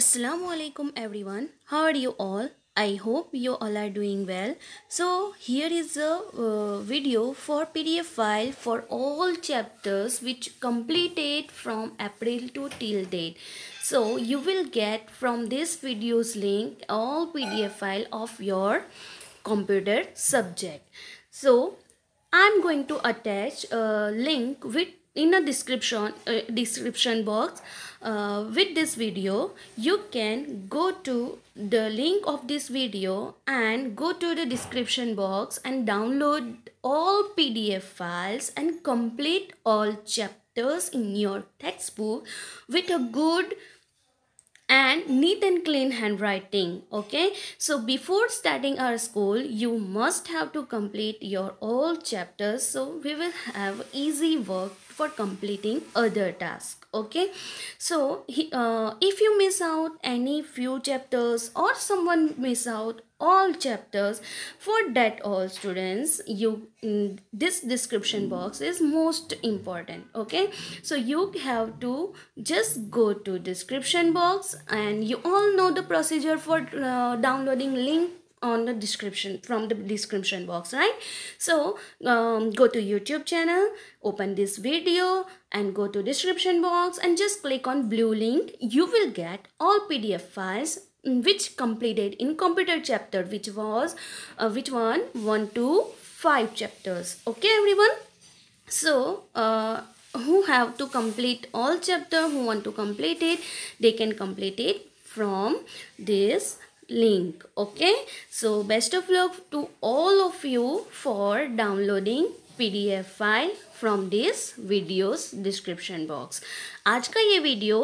Assalamu alaikum everyone. How are you all? I hope you all are doing well. So here is a uh, video for PDF file for all chapters which completed from April to till date. So you will get from this video's link all PDF file of your computer subject. So I'm going to attach a link with in a description uh, description box uh, with this video you can go to the link of this video and go to the description box and download all pdf files and complete all chapters in your textbook with a good and neat and clean handwriting okay so before starting our school you must have to complete your all chapters so we will have easy work for completing other tasks okay so uh, if you miss out any few chapters or someone miss out all chapters for that all students you mm, this description box is most important okay so you have to just go to description box and you all know the procedure for uh, downloading link on the description from the description box right so um, go to youtube channel open this video and go to description box and just click on blue link you will get all pdf files mm, which completed in computer chapter which was uh, which one one two five chapters okay everyone so uh, who have to complete all chapter who want to complete it they can complete it from this link okay so best of luck to all of you for downloading PDF file from this video's description box आज का ये video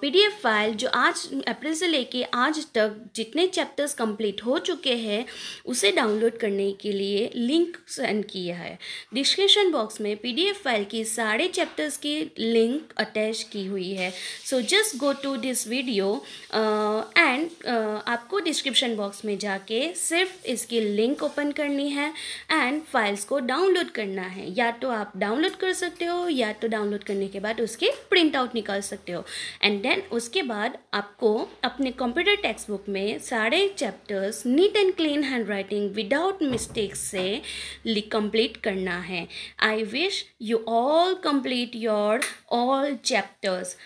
PDF file जो आज अप्रैल से लेके आज तक जितने चैप्टर्स कंप्लीट हो चुके हैं उसे डाउनलोड करने के लिए लिंक सेंड किया है डिस्क्रिप्शन बॉक्स में पीडीएफ फाइल की सारे चैप्टर्स की लिंक अटैच की हुई है so just go to this video and आपको डिस्क्रिप्शन बॉक्स में जाके सिर्फ इसकी लिंक ओपन करनी है एंड फाइल्स को डाउन डाउनलोड करना है या तो आप डाउनलोड कर सकते हो या तो डाउनलोड करने के बाद उसके प्रिंट आउट निकाल सकते हो एंड देन उसके बाद आपको अपने कंप्यूटर टेक्स्ट बुक में सारे chapters neat and clean hand writing without mistakes से कंप्लीट करना है I wish you all complete your all chapters